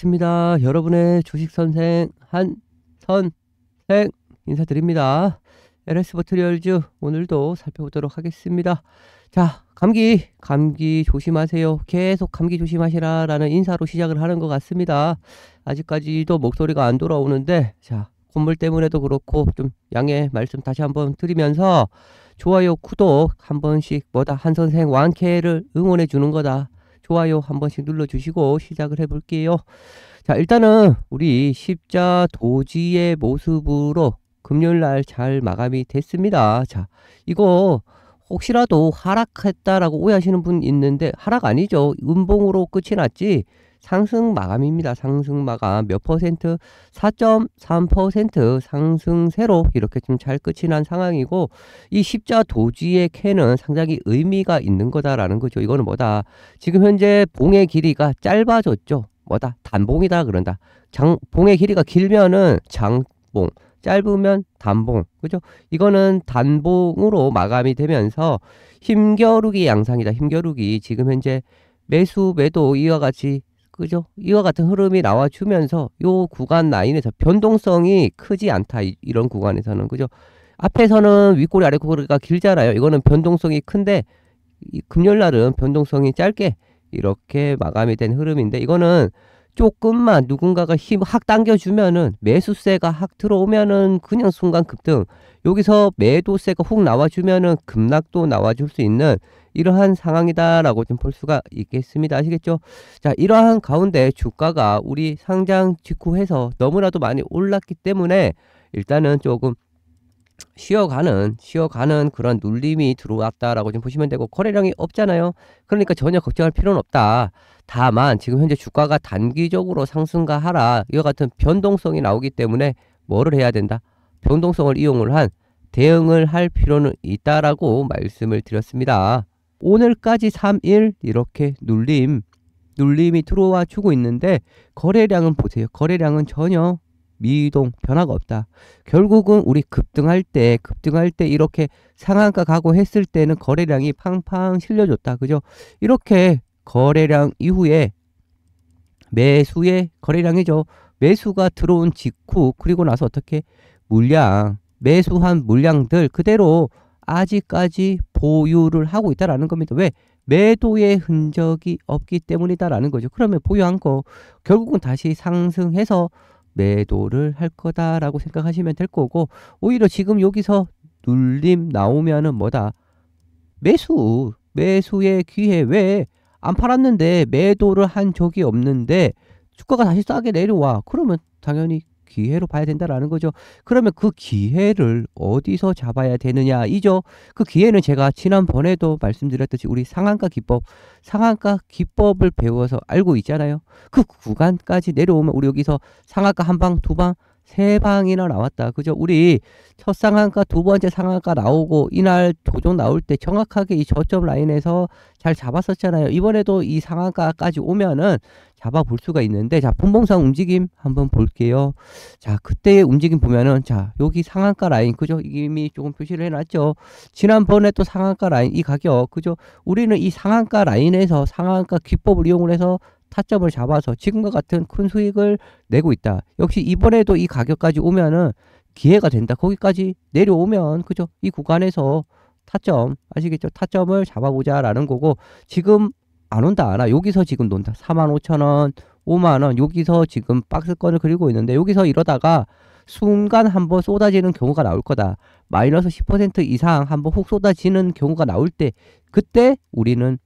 반갑습니다. 여러분의 주식 선생 한선생 인사드립니다. LS 버트리얼즈 오늘도 살펴보도록 하겠습니다. 자, 감기, 감기 조심하세요. 계속 감기 조심하시라 라는 인사로 시작을 하는 것 같습니다. 아직까지도 목소리가 안 돌아오는데, 자, 콧물 때문에도 그렇고 좀 양해 말씀 다시 한번 드리면서 좋아요, 구독 한 번씩 뭐다 한 선생 완쾌를 응원해 주는 거다. 좋아요 한 번씩 눌러주시고 시작을 해볼게요. 자, 일단은 우리 십자 도지의 모습으로 금요일 날 잘 마감이 됐습니다. 자, 이거 혹시라도 하락했다라고 오해하시는 분 있는데 하락 아니죠. 음봉으로 끝이 났지 상승 마감입니다. 상승 마감 몇 퍼센트? 4.3% 상승세로 이렇게 좀 잘 끝이 난 상황이고 이 십자 도지의 캔은 상당히 의미가 있는 거다라는 거죠. 이거는 뭐다? 지금 현재 봉의 길이가 짧아졌죠. 뭐다? 단봉이다 그런다. 장 봉의 길이가 길면은 장봉 짧으면 단봉 그죠 이거는 단봉으로 마감이 되면서 힘겨루기 양상이다 힘겨루기 지금 현재 매수 매도 이와 같이 그죠? 이와 같은 흐름이 나와주면서 요 구간 라인에서 변동성이 크지 않다. 이, 런 구간에서는 그죠? 앞에서는 윗꼬리 아래꼬리가 길잖아요. 이거는 변동성이 큰데 금요일 날은 변동성이 짧게 이렇게 마감이 된 흐름인데 이거는 조금만 누군가가 힘 확 당겨주면은 매수세가 확 들어오면은 그냥 순간 급등 여기서 매도세가 훅 나와주면은 급락도 나와줄 수 있는 이러한 상황이다라고 좀 볼 수가 있겠습니다. 아시겠죠? 자, 이러한 가운데 주가가 우리 상장 직후해서 너무나도 많이 올랐기 때문에 일단은 조금 쉬어가는 쉬어가는 그런 눌림이 들어왔다라고 좀 보시면 되고 거래량이 없잖아요. 그러니까 전혀 걱정할 필요는 없다. 다만 지금 현재 주가가 단기적으로 상승과 하락 이와 같은 변동성이 나오기 때문에 뭐를 해야 된다. 변동성을 이용을 한 대응을 할 필요는 있다라고 말씀을 드렸습니다. 오늘까지 3일 이렇게 눌림 눌림이 들어와 주고 있는데 거래량은 보세요. 거래량은 전혀 미동 변화가 없다. 결국은 우리 급등할 때 급등할 때 이렇게 상한가 가고 했을 때는 거래량이 팡팡 실려줬다. 그죠? 이렇게 거래량 이후에 매수의 거래량이죠. 매수가 들어온 직후 그리고 나서 어떻게 물량 매수한 물량들 그대로 아직까지 보유를 하고 있다라는 겁니다. 왜? 매도의 흔적이 없기 때문이다라는 거죠. 그러면 보유한 거 결국은 다시 상승해서 매도를 할 거다라고 생각하시면 될 거고 오히려 지금 여기서 눌림 나오면은 뭐다 매수 매수의 기회 왜 안 팔았는데 매도를 한 적이 없는데 주가가 다시 싸게 내려와 그러면 당연히 기회로 봐야 된다라는 거죠. 그러면 그 기회를 어디서 잡아야 되느냐 이죠. 그 기회는 제가 지난번에도 말씀드렸듯이 우리 상한가 기법, 상한가 기법을 배워서 알고 있잖아요. 그 구간까지 내려오면 우리 여기서 상한가 한 방, 두 방, 세 방이나 나왔다. 그죠? 우리 첫 상한가, 두 번째 상한가 나오고 이날 조정 나올 때 정확하게 이 저점 라인에서 잘 잡았었잖아요. 이번에도 이 상한가까지 오면은 잡아볼 수가 있는데 자 분봉상 움직임 한번 볼게요 자 그때의 움직임 보면은 자 여기 상한가 라인 그죠 이미 조금 표시를 해놨죠 지난번에 또 상한가 라인 이 가격 그죠 우리는 이 상한가 라인에서 상한가 기법을 이용을 해서 타점을 잡아서 지금과 같은 큰 수익을 내고 있다 역시 이번에도 이 가격까지 오면은 기회가 된다 거기까지 내려오면 그죠 이 구간에서 타점 아시겠죠 타점을 잡아보자 라는 거고 지금 안 온다. 나 여기서 지금 논다. 4만 5천 원, 5만 원 여기서 지금 박스권을 그리고 있는데 여기서 이러다가 순간 한번 쏟아지는 경우가 나올 거다. 마이너스 10% 이상 한 번 훅 쏟아지는 경우가 나올 때 그때 우리는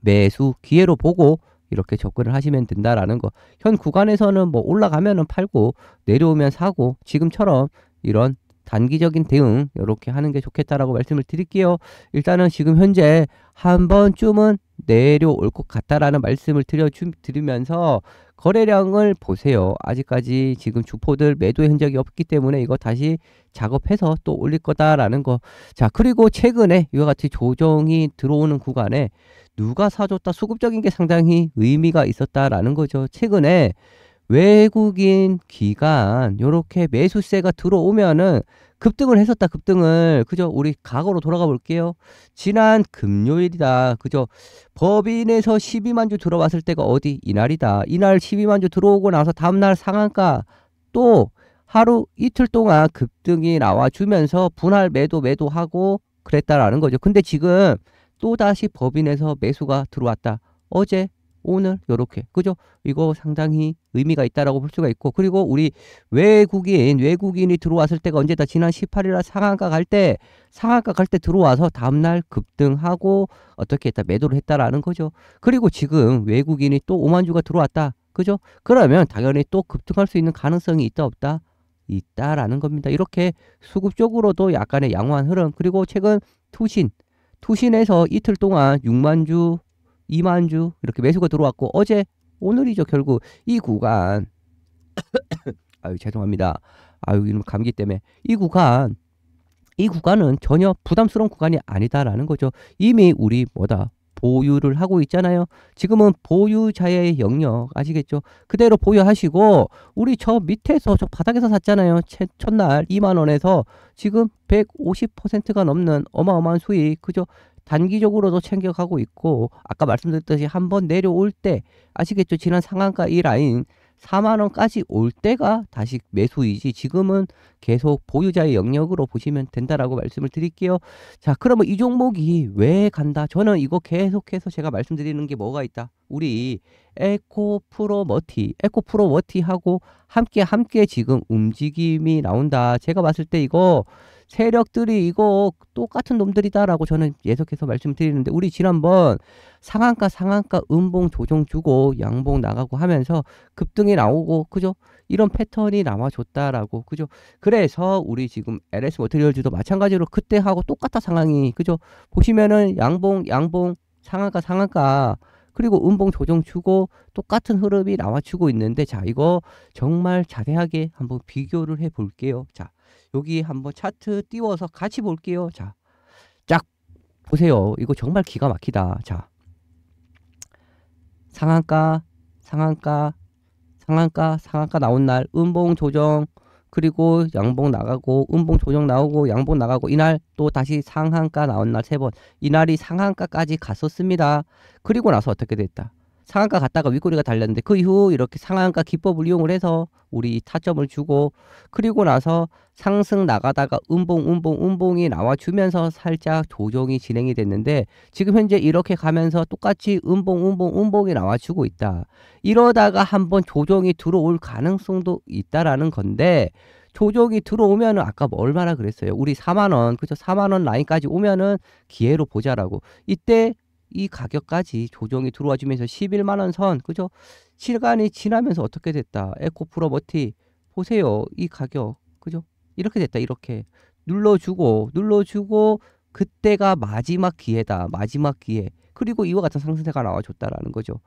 매수 기회로 보고 이렇게 접근을 하시면 된다라는 거. 현 구간에서는 뭐 올라가면은 팔고 내려오면 사고 지금처럼 이런 단기적인 대응 이렇게 하는 게 좋겠다라고 말씀을 드릴게요. 일단은 지금 현재 한 번쯤은 내려올 것 같다라는 말씀을 드려 드리면서 거래량을 보세요. 아직까지 지금 주포들 매도 현적이 없기 때문에 이거 다시 작업해서 또 올릴 거다라는 거. 자, 그리고 최근에 이와 같이 조정이 들어오는 구간에 누가 사줬다 수급적인 게 상당히 의미가 있었다라는 거죠. 최근에 외국인 기간 요렇게 매수세가 들어오면은 급등을 했었다 급등을 그죠 우리 과거로 돌아가 볼게요 지난 금요일이다 그죠 법인에서 12만 주 들어왔을 때가 어디 이날이다 이날 12만 주 들어오고 나서 다음날 상한가 또 하루 이틀 동안 급등이 나와주면서 분할 매도 매도하고 그랬다라는 거죠 근데 지금 또다시 법인에서 매수가 들어왔다 어제 오늘 요렇게 그죠? 이거 상당히 의미가 있다라고 볼 수가 있고 그리고 우리 외국인 외국인이 들어왔을 때가 언제다 지난 18일날 상한가 갈 때 상한가 갈 때 들어와서 다음날 급등하고 어떻게 했다 매도를 했다라는 거죠. 그리고 지금 외국인이 또 5만 주가 들어왔다. 그죠? 그러면 당연히 또 급등할 수 있는 가능성이 있다 없다. 있다라는 겁니다. 이렇게 수급 쪽으로도 약간의 양호한 흐름 그리고 최근 투신 투신에서 이틀 동안 6만 주 이만주 이렇게 매수가 들어왔고 어제 오늘이죠 결국 이 구간 아유 죄송합니다 아유 이런 감기 때문에 이 구간 이 구간은 전혀 부담스러운 구간이 아니다라는 거죠 이미 우리 뭐다 보유를 하고 있잖아요 지금은 보유자의 영역 아시겠죠 그대로 보유하시고 우리 저 밑에서 저 바닥에서 샀잖아요 첫날 2만원에서 지금 150%가 넘는 어마어마한 수익 그죠 단기적으로도 챙겨가고 있고 아까 말씀드렸듯이 한번 내려올 때 아시겠죠? 지난 상한가 이 라인 4만원까지 올 때가 다시 매수이지 지금은 계속 보유자의 영역으로 보시면 된다라고 말씀을 드릴게요. 자 그러면 이 종목이 왜 간다? 저는 이거 계속해서 제가 말씀드리는 게 뭐가 있다? 우리 에코프로머티, 에코프로머티하고 함께 함께 지금 움직임이 나온다. 제가 봤을 때 이거 세력들이 이거 똑같은 놈들이다라고 저는 계속해서 말씀드리는데 우리 지난번 상한가 상한가 음봉 조정 주고 양봉 나가고 하면서 급등이 나오고 그죠? 이런 패턴이 나와줬다라고 그죠? 그래서 우리 지금 LS 모터리얼즈도 마찬가지로 그때하고 똑같다 상황이 그죠? 보시면은 양봉 양봉 상한가 상한가 그리고 음봉 조정 주고 똑같은 흐름이 나와주고 있는데 자 이거 정말 자세하게 한번 비교를 해 볼게요. 자 여기 한번 차트 띄워서 같이 볼게요. 자쫙 보세요. 이거 정말 기가 막히다. 자 상한가 상한가 상한가 상한가 나온 날 음봉 조정 그리고 양봉 나가고 음봉 조정 나오고 양봉 나가고 이날 또 다시 상한가 나온 날 세 번 이날이 상한가까지 갔었습니다. 그리고 나서 어떻게 됐다? 상한가 갔다가 윗꼬리가 달렸는데 그 이후 이렇게 상한가 기법을 이용을 해서 우리 타점을 주고 그리고 나서 상승 나가다가 음봉 음봉 음봉이 나와주면서 살짝 조정이 진행이 됐는데 지금 현재 이렇게 가면서 똑같이 음봉 음봉 음봉이 나와주고 있다. 이러다가 한번 조정이 들어올 가능성도 있다라는 건데 조정이 들어오면은 아까 뭐 얼마나 그랬어요. 우리 4만원, 그죠? 4만원 라인까지 오면은 기회로 보자라고. 이때 이 가격까지 조정이 들어와주면서 11만 원선 그죠? 시간이 지나면서 어떻게 됐다. 에코프로버티 보세요. 이 가격 그죠? 이렇게 됐다. 이렇게 눌러주고 눌러주고 그때가 마지막 기회다. 마지막 기회. 그리고 이와 같은 상승세가 나와줬다라는 거죠.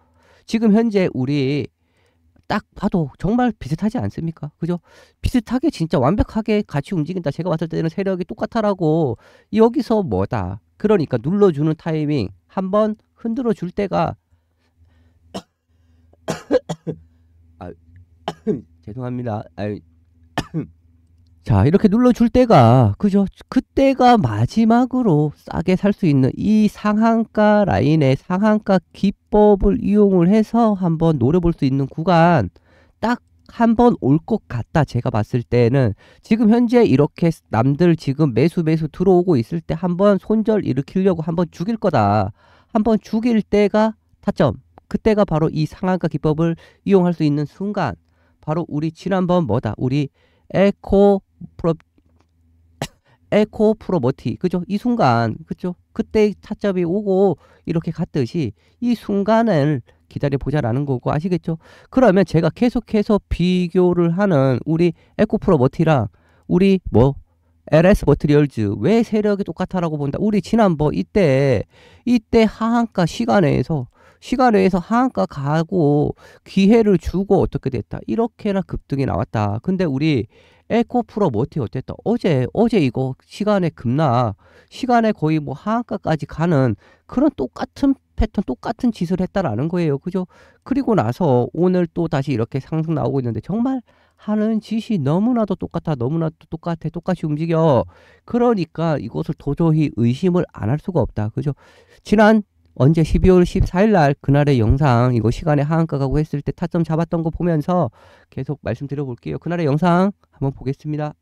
지금 현재 우리 딱 봐도 정말 비슷하지 않습니까? 그죠? 비슷하게 진짜 완벽하게 같이 움직인다. 제가 봤을 때는 세력이 똑같아라고 여기서 뭐다. 그러니까 눌러주는 타이밍 한번 흔들어 줄 때가 아, 죄송합니다. 아이, 자 이렇게 눌러줄 때가 그죠 그때가 마지막으로 싸게 살 수 있는 이 상한가 라인의 상한가 기법을 이용을 해서 한번 노려볼 수 있는 구간 딱 한번 올 것 같다. 제가 봤을 때는 지금 현재 이렇게 남들 지금 매수 매수 들어오고 있을 때 한 번 손절 일으키려고 한 번 죽일 거다. 한 번 죽일 때가 타점. 그때가 바로 이 상한가 기법을 이용할 수 있는 순간. 바로 우리 지난번 뭐다? 우리 에코 프로 에코 프로버티 그죠? 이 순간 그죠? 그때 타점이 오고 이렇게 갔듯이 이 순간을 기다려보자라는 거고 아시겠죠? 그러면 제가 계속해서 비교를 하는 우리 에코프로 버티랑 우리 뭐 LS 버트리얼즈 왜 세력이 똑같아라고 본다. 우리 지난번 이때 이때 하한가 시간에서 시간에서 하한가 가고 기회를 주고 어떻게 됐다. 이렇게나 급등이 나왔다. 근데 우리 에코프로 모티 어땠다. 어제 어제 이거 시간에 급나 시간에 거의 뭐 하한가까지 가는 그런 똑같은 패턴 똑같은 짓을 했다라는 거예요. 그죠? 그리고 나서 오늘 또 다시 이렇게 상승 나오고 있는데 정말 하는 짓이 너무나도 똑같아. 너무나도 똑같아. 똑같이 움직여. 그러니까 이것을 도저히 의심을 안 할 수가 없다. 그죠? 지난 언제 12월 14일 날 그날의 영상 이거 시간에 하한가 가고 했을 때 타점 잡았던 거 보면서 계속 말씀드려 볼게요. 그날의 영상 한번 보겠습니다.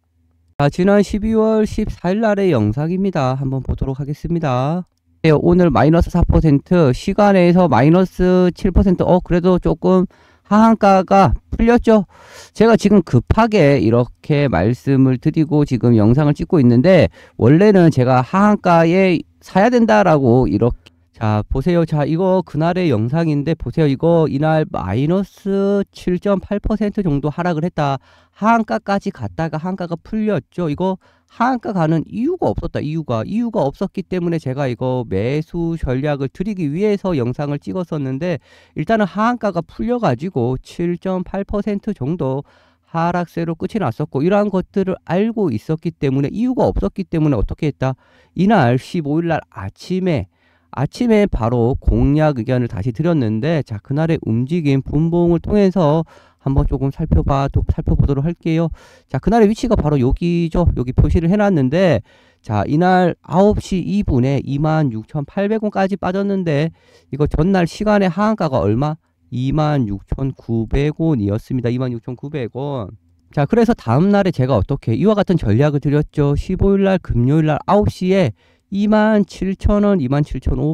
자, 지난 12월 14일 날의 영상입니다. 한번 보도록 하겠습니다. 같 예, 오늘 마이너스 4% 시간에서 마이너스 7%어 그래도 조금 하한가가 풀렸죠. 제가 지금 급하게 이렇게 말씀을 드리고 지금 영상을 찍고 있는데 원래는 제가 하한가에 사야 된다라고 이렇게 자 보세요 자 이거 그날의 영상인데 보세요 이거 이날 마이너스 7.8% 정도 하락을 했다 하한가까지 갔다가 하 한가가 풀렸죠 이거 하한가 가는 이유가 없었다 이유가 이유가 없었기 때문에 제가 이거 매수 전략을 드리기 위해서 영상을 찍었었는데 일단은 하한가가 풀려 가지고 7.8% 정도 하락세로 끝이 났었고 이러한 것들을 알고 있었기 때문에 이유가 없었기 때문에 어떻게 했다 이날 15일 날 아침에 아침에 바로 공약 의견을 다시 드렸는데 자 그날의 움직임 분봉을 통해서 한번 조금 살펴봐 살펴보도록 할게요. 자 그날의 위치가 바로 여기죠. 여기 표시를 해놨는데 자 이날 9시 2분에 26,800원까지 빠졌는데 이거 전날 시간의 하한가가 얼마? 26,900원이었습니다. 26,900원. 자 그래서 다음날에 제가 어떻게 이와 같은 전략을 드렸죠. 15일날 금요일날 9시에 27,000원,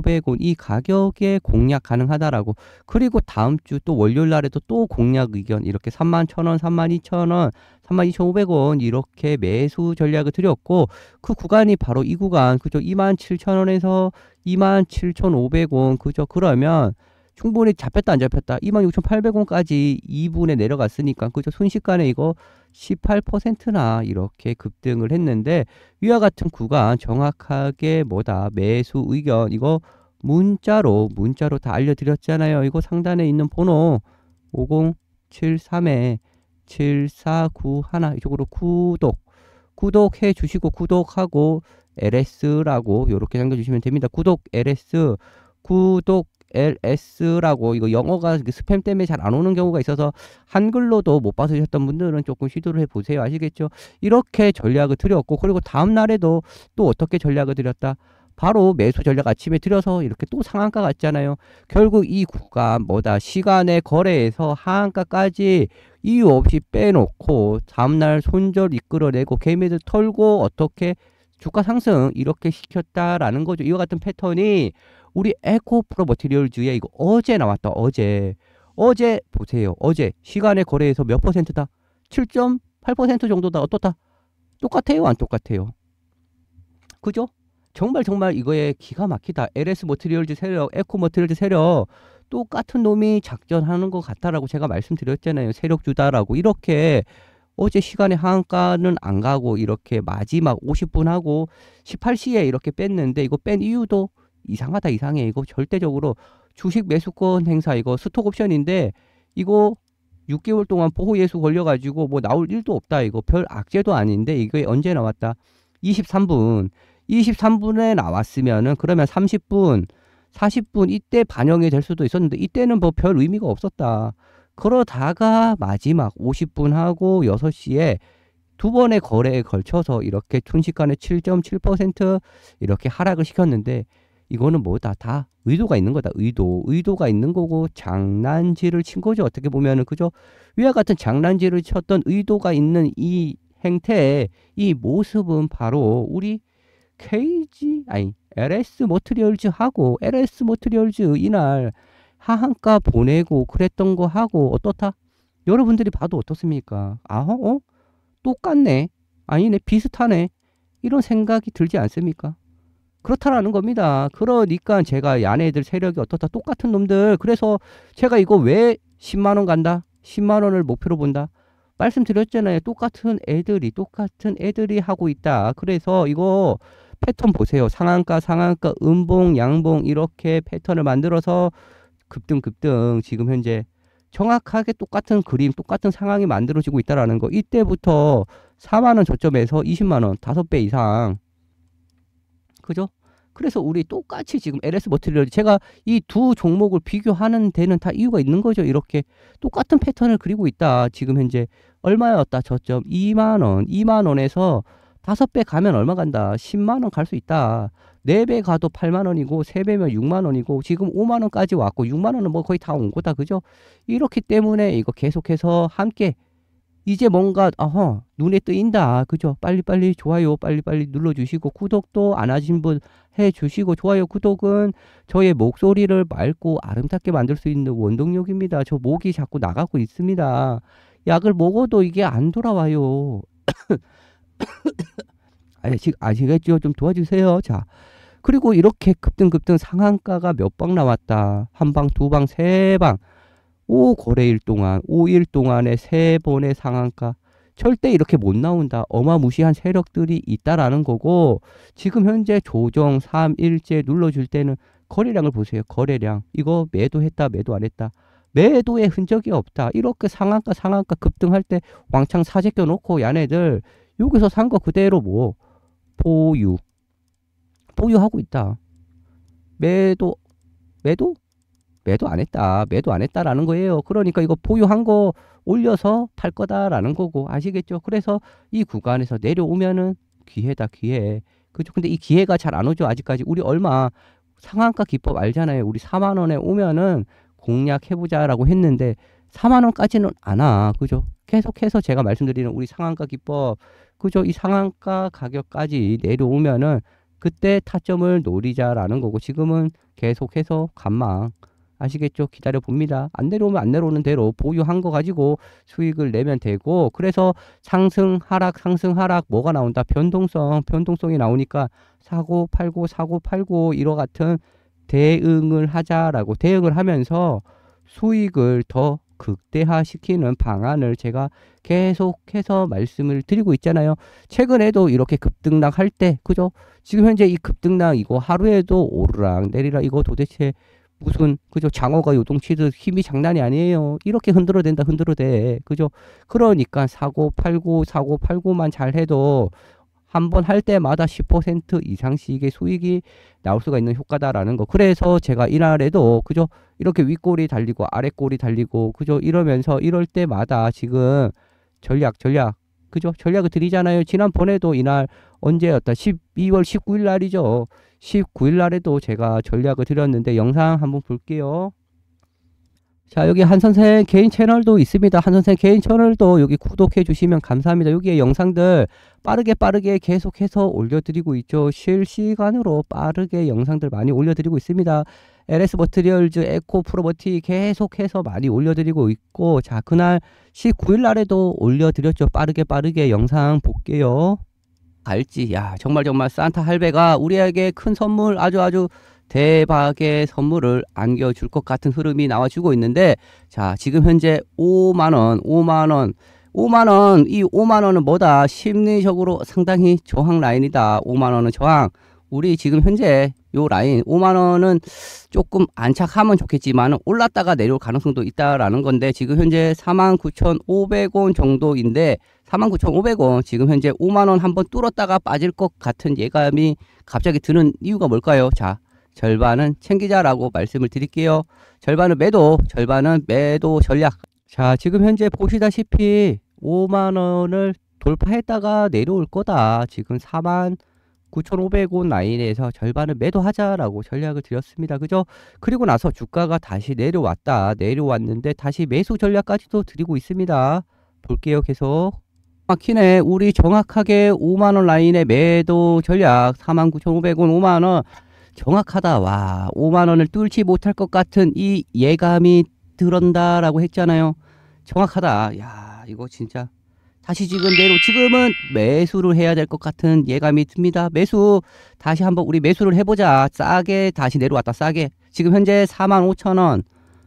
27,500원 이 가격에 공략 가능하다라고 그리고 다음 주 또 월요일 날에도 또 공략 의견 이렇게 31,000원, 32,000원, 32,500원 이렇게 매수 전략을 드렸고 그 구간이 바로 이 구간 그죠 27,000원에서 27,500원 그죠 그러면 충분히 잡혔다 안 잡혔다 26,800원까지 2분에 내려갔으니까 그죠 순식간에 이거 18%나 이렇게 급등을 했는데 위와 같은 구간 정확하게 뭐다 매수 의견 이거 문자로 문자로 다 알려드렸잖아요. 이거 상단에 있는 번호 5073에 7491 이쪽으로 구독 구독해 주시고 구독하고 LS라고 이렇게 남겨주시면 됩니다. 구독 LS 구독 LS라고 이거 영어가 스팸 때문에 잘 안 오는 경우가 있어서 한글로도 못 받으셨던 분들은 조금 시도를 해 보세요. 아시겠죠? 이렇게 전략을 드렸고 그리고 다음 날에도 또 어떻게 전략을 드렸다? 바로 매수 전략 아침에 들여서 이렇게 또 상한가 갔잖아요. 결국 이 구간 뭐다 시간의 거래에서 하한가까지 이유 없이 빼놓고 다음날 손절 이끌어내고 개미들 털고 어떻게 주가 상승 이렇게 시켰다라는 거죠. 이와 같은 패턴이 우리 에코 프로 머티리얼즈에 이거 어제 나왔다. 어제. 어제 보세요. 어제 시간에거래해서몇 퍼센트다? 7.8% 정도다. 어떻다? 똑같아요, 안 똑같아요? 그죠? 정말 정말 이거에 기가 막히다. LS 머티리얼즈 세력, 에코 머티리얼즈 세력 똑같은 놈이 작전하는 것 같다라고 제가 말씀드렸잖아요. 세력주다라고 이렇게 어제 시간에 한가는 안 가고 이렇게 마지막 50분 하고 18시에 이렇게 뺐는데 이거 뺀 이유도 이상하다 이상해 이거 절대적으로 주식 매수권 행사 이거 스톡옵션인데 이거 6개월 동안 보호 예수 걸려가지고 뭐 나올 일도 없다 이거 별 악재도 아닌데 이게 언제 나왔다 23분 23분에 나왔으면은 그러면 30분 40분 이때 반영이 될 수도 있었는데 이때는 뭐 별 의미가 없었다 그러다가 마지막 50분 하고 6시에 두 번의 거래에 걸쳐서 이렇게 순식간에 7.7% 이렇게 하락을 시켰는데 이거는 뭐다 다 의도가 있는 거다 의도 의도가 있는 거고 장난질을 친 거죠 어떻게 보면은 그죠 위와 같은 장난질을 쳤던 의도가 있는 이 행태의 이 모습은 바로 우리 케이지 아니 LS 모트리얼즈하고 LS 모트리얼즈 이날 하한가 보내고 그랬던 거 하고 어떻다? 여러분들이 봐도 어떻습니까? 아 어? 똑같네? 아니네? 비슷하네? 이런 생각이 들지 않습니까? 그렇다라는 겁니다. 그러니까 제가 야네들 세력이 어떻다? 똑같은 놈들. 그래서 제가 이거 왜 10만원 간다? 10만원을 목표로 본다? 말씀드렸잖아요. 똑같은 애들이, 똑같은 애들이 하고 있다. 그래서 이거 패턴 보세요. 상한가, 상한가, 음봉, 양봉 이렇게 패턴을 만들어서 급등 급등 지금 현재 정확하게 똑같은 그림 똑같은 상황이 만들어지고 있다라는 거 이때부터 4만원 저점에서 20만원 5배 이상 그죠? 그래서 우리 똑같이 지금 LS 머티리얼 제가 이 두 종목을 비교하는 데는 다 이유가 있는 거죠. 이렇게 똑같은 패턴을 그리고 있다. 지금 현재 얼마였다. 저점 2만 원, 2만 원에서 다섯 배 가면 얼마 간다. 10만 원 갈 수 있다. 네배 가도 8만 원이고 세배면 6만 원이고 지금 5만 원까지 왔고 6만 원은 뭐 거의 다 온 거다 그죠? 이렇기 때문에 이거 계속해서 함께 이제 뭔가 어허 눈에 뜨인다 그죠? 빨리빨리 좋아요 빨리빨리 눌러주시고 구독도 안 하신 분 해주시고 좋아요 구독은 저의 목소리를 맑고 아름답게 만들 수 있는 원동력입니다. 저 목이 자꾸 나가고 있습니다. 약을 먹어도 이게 안 돌아와요. 아시겠죠? 좀 도와주세요. 자, 그리고 이렇게 급등급등 상한가가 몇 방 나왔다. 한 방, 두 방, 세 방. 오거래일 동안, 5일 동안에 세 번의 상한가. 절대 이렇게 못 나온다. 어마무시한 세력들이 있다라는 거고 지금 현재 조정 3일째 눌러줄 때는 거래량을 보세요. 거래량. 이거 매도했다, 매도 안 했다. 매도의 흔적이 없다. 이렇게 상한가 상한가 급등할 때 왕창 사재껴 놓고 야네들 여기서 산 거 그대로 뭐 보유 보유하고 있다. 매도 매도 매도 안 했다. 매도 안 했다라는 거예요. 그러니까 이거 보유한 거 올려서 팔 거다라는 거고 아시겠죠? 그래서 이 구간에서 내려오면은 기회다 기회. 그죠? 근데 이 기회가 잘 안 오죠. 아직까지 우리 얼마 상한가 기법 알잖아요. 우리 4만 원에 오면은 공략해 보자라고 했는데 4만 원까지는 안 와. 그죠? 계속해서 제가 말씀드리는 우리 상한가 기법 그죠? 이 상한가 가격까지 내려오면은 그때 타점을 노리자라는 거고 지금은 계속해서 관망 아시겠죠? 기다려 봅니다. 안 내려오면 안 내려오는 대로 보유한 거 가지고 수익을 내면 되고 그래서 상승 하락 상승 하락 뭐가 나온다? 변동성 변동성이 나오니까 사고 팔고 사고 팔고 이러 같은 대응을 하자라고 대응을 하면서 수익을 더 극대화시키는 방안을 제가 계속해서 말씀을 드리고 있잖아요. 최근에도 이렇게 급등락 할 때, 그죠? 지금 현재 이 급등락 이거 하루에도 오르락 내리락 이거 도대체 무슨 그죠 장어가 요동치듯 힘이 장난이 아니에요 이렇게 흔들어댄다 흔들어대 그죠 그러니까 사고 팔고 사고 팔고만 잘해도 한 번 할 때마다 10% 이상씩의 수익이 나올 수가 있는 효과다라는 거 그래서 제가 이날에도 그죠 이렇게 윗골이 달리고 아랫골이 달리고 그죠 이러면서 이럴 때마다 지금 전략, 전략. 그죠? 전략을 드리잖아요. 지난번에도 이날 언제였다? 12월 19일 날이죠. 19일 날에도 제가 전략을 드렸는데 영상 한번 볼게요. 자 여기 한선생 개인 채널도 있습니다. 한선생 개인 채널도 여기 구독해 주시면 감사합니다. 여기에 영상들 빠르게 빠르게 계속해서 올려드리고 있죠. 실시간으로 빠르게 영상들 많이 올려드리고 있습니다. LS 머트리얼즈 에코 프로버티 계속해서 많이 올려드리고 있고 자 그날 19일 날에도 올려드렸죠. 빠르게 빠르게 영상 볼게요. 알지 야 정말 정말 산타 할배가 우리에게 큰 선물 아주 아주 대박의 선물을 안겨줄 것 같은 흐름이 나와주고 있는데 자 지금 현재 5만원 5만원 5만원 이 5만원은 뭐다 심리적으로 상당히 저항 라인이다 5만원은 저항 우리 지금 현재 요 라인 5만 원은 조금 안착하면 좋겠지만 올랐다가 내려올 가능성도 있다라는 건데 지금 현재 49,500원 정도인데 49,500원 지금 현재 5만 원 한번 뚫었다가 빠질 것 같은 예감이 갑자기 드는 이유가 뭘까요? 자 절반은 챙기자라고 말씀을 드릴게요. 절반은 매도, 절반은 매도 전략. 자 지금 현재 보시다시피 5만 원을 돌파했다가 내려올 거다. 지금 4만 9,500원 라인에서 절반을 매도하자라고 전략을 드렸습니다. 그죠? 그리고 나서 주가가 다시 내려왔다. 내려왔는데 다시 매수 전략까지도 드리고 있습니다. 볼게요. 계속. 막히네 우리 정확하게 5만원 라인의 매도 전략 49,500원 5만원 정확하다. 와 5만원을 뚫지 못할 것 같은 이 예감이 들었다라고 했잖아요. 정확하다. 야 이거 진짜 다시 지금 내로 지금은 매수를 해야 될 것 같은 예감이 듭니다. 매수 다시 한번 우리 매수를 해보자. 싸게 다시 내려왔다. 싸게 지금 현재 45,000원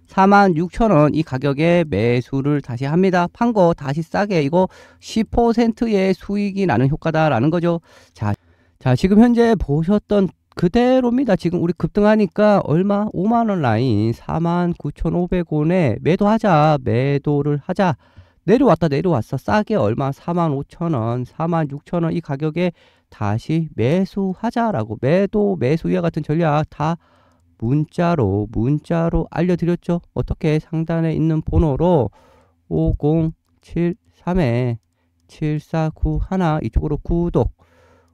46,000원 이 가격에 매수를 다시 합니다. 판 거 다시 싸게 이거 10%의 수익이 나는 효과다라는 거죠. 자, 자 지금 현재 보셨던 그대로입니다. 지금 우리 급등하니까 얼마? 5만원 라인 49,500원에 매도하자 매도를 하자 내려왔다 내려왔어 싸게 얼마 4만 5천 원 4만 6천 원이 가격에 다시 매수하자라고 매도 매수 위와 같은 전략 다 문자로 문자로 알려드렸죠 어떻게 상단에 있는 번호로 5073에 7491 이쪽으로 구독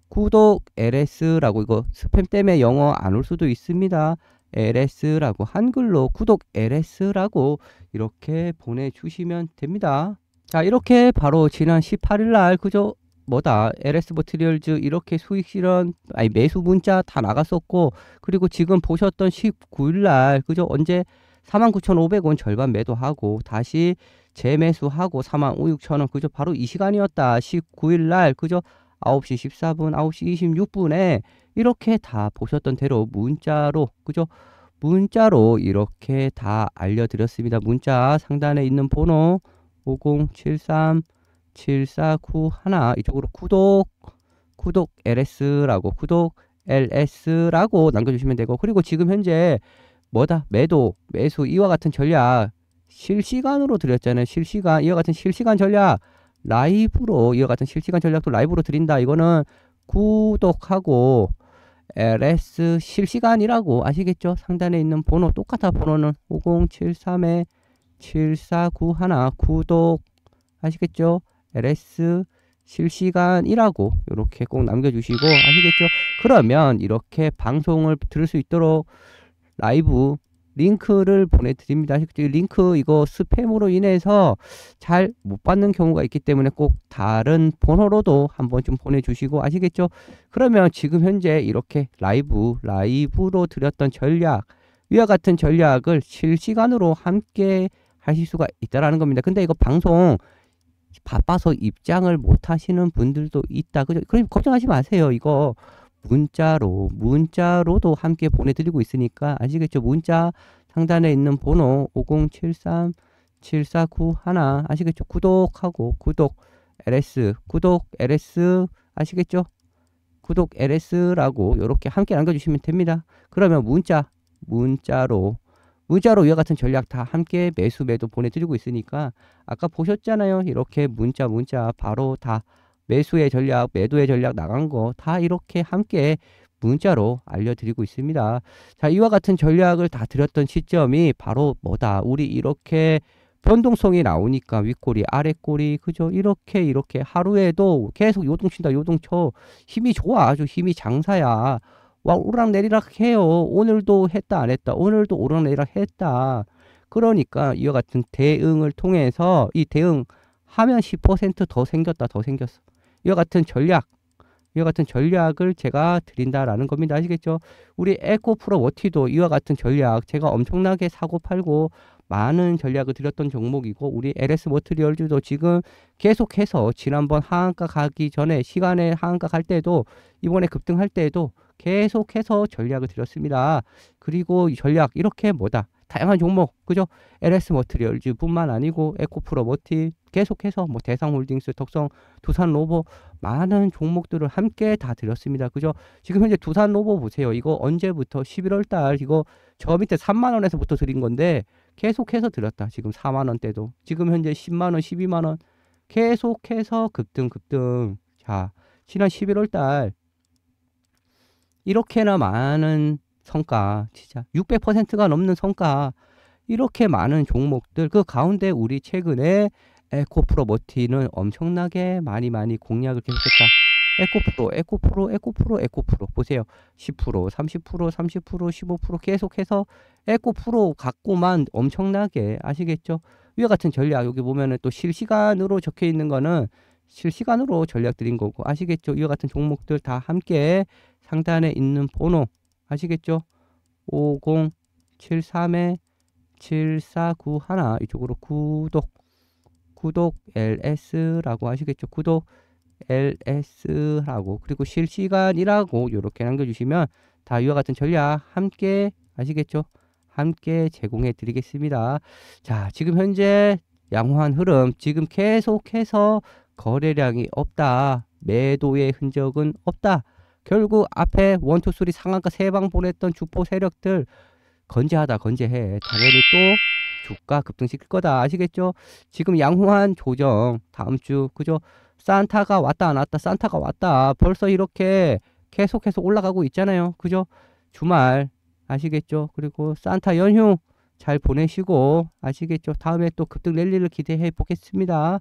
구독 LS라고 이거 스팸 때문에 영어 안 올 수도 있습니다. LS라고 한글로 구독 LS라고 이렇게 보내주시면 됩니다. 자 이렇게 바로 지난 18일날 그죠 뭐다 LS 버트리얼즈 이렇게 수익 실현 아니 매수 문자 다 나갔었고 그리고 지금 보셨던 19일날 그죠 언제 49,500원 절반 매도하고 다시 재매수하고 4 5 6 0원 그죠 바로 이 시간이었다 19일날 그죠 9시 14분 9시 26분에 이렇게 다 보셨던 대로 문자로 그죠 문자로 이렇게 다 알려드렸습니다 문자 상단에 있는 번호 5073 7491 이쪽으로 구독 구독 LS라고 구독 LS라고 남겨주시면 되고 그리고 지금 현재 뭐다 매도 매수 이와 같은 전략 실시간으로 드렸잖아요 실시간 이와 같은 실시간 전략 라이브로 이와 같은 실시간 전략도 라이브로 드린다 이거는 구독하고 LS 실시간이라고 아시겠죠 상단에 있는 번호 똑같아 번호는 5073에 7491 구독 아시겠죠? LS 실시간이라고 이렇게 꼭 남겨주시고 아시겠죠? 그러면 이렇게 방송을 들을 수 있도록 라이브 링크를 보내드립니다. 아시겠죠? 링크 이거 스팸으로 인해서 잘 못 받는 경우가 있기 때문에 꼭 다른 번호로도 한번 좀 보내주시고 아시겠죠? 그러면 지금 현재 이렇게 라이브 라이브로 드렸던 전략 위와 같은 전략을 실시간으로 함께 하실 수가 있다라는 겁니다. 근데 이거 방송 바빠서 입장을 못 하시는 분들도 있다. 그죠? 그럼 걱정하지 마세요. 이거 문자로 문자로도 함께 보내드리고 있으니까 아시겠죠? 문자 상단에 있는 번호 5073 7491 아시겠죠? 구독하고 구독 LS 구독 LS 아시겠죠? 구독 LS라고 이렇게 함께 남겨주시면 됩니다. 그러면 문자 문자로 의자로 위와 같은 전략 다 함께 매수 매도 보내드리고 있으니까 아까 보셨잖아요. 이렇게 문자 문자 바로 다 매수의 전략 매도의 전략 나간 거 다 이렇게 함께 문자로 알려드리고 있습니다. 자 이와 같은 전략을 다 드렸던 시점이 바로 뭐다 우리 이렇게 변동성이 나오니까 윗꼬리 아래꼬리 그죠 이렇게 이렇게 하루에도 계속 요동친다 요동쳐 힘이 좋아 아주 힘이 장사야 와 오르락내리락 해요. 오늘도 했다 안 했다. 오늘도 오르락내리락 했다. 그러니까 이와 같은 대응을 통해서 이 대응 하면 10%더 생겼다. 더 생겼어. 이와 같은 전략 이와 같은 전략을 제가 드린다라는 겁니다. 아시겠죠? 우리 에코프로 워티도 이와 같은 전략 제가 엄청나게 사고 팔고 많은 전략을 드렸던 종목이고 우리 LS 모트리얼즈도 지금 계속해서 지난번 하한가 가기 전에 시간에 하한가 갈 때도 이번에 급등할 때에도 계속해서 전략을 드렸습니다. 그리고 이 전략 이렇게 뭐다? 다양한 종목 그죠? LS 머트리얼즈뿐만 아니고 에코프로 머티 계속해서 뭐 대상홀딩스, 덕성, 두산로보 많은 종목들을 함께 다 드렸습니다. 그죠? 지금 현재 두산로보 보세요. 이거 언제부터 11월 달 이거 저 밑에 3만 원에서부터 드린 건데 계속해서 드렸다. 지금 4만 원대도 지금 현재 10만 원, 12만 원 계속해서 급등 급등. 자, 지난 11월 달 이렇게나 많은 성과, 진짜 600%가 넘는 성과, 이렇게 많은 종목들, 그 가운데 우리 최근에 에코프로머티는 엄청나게 많이 많이 공략을 계속했다. 에코프로, 에코프로, 에코프로, 에코프로. 보세요. 10%, 30%, 30%, 15% 계속해서 에코프로 갖고만 엄청나게 아시겠죠? 위와 같은 전략, 여기 보면은 또 실시간으로 적혀 있는 거는 실시간으로 전략 드린 거고 아시겠죠? 위와 같은 종목들 다 함께 상단에 있는 번호 아시겠죠? 5073에 7491 이쪽으로 구독 구독 LS라고 아시겠죠? 구독 LS라고 그리고 실시간이라고 이렇게 남겨주시면 다 이와 같은 전략 함께 아시겠죠? 함께 제공해 드리겠습니다. 자 지금 현재 양호한 흐름 지금 계속해서 거래량이 없다 매도의 흔적은 없다 결국 앞에 원투 쓰리 상한가 세 방 보냈던 주포 세력들 건재하다 건재해 당연히 또 주가 급등시킬 거다 아시겠죠? 지금 양호한 조정 다음 주 그죠? 산타가 왔다 안 왔다 산타가 왔다 벌써 이렇게 계속해서 올라가고 있잖아요 그죠? 주말 아시겠죠? 그리고 산타 연휴 잘 보내시고 아시겠죠? 다음에 또 급등 랠리를 기대해 보겠습니다.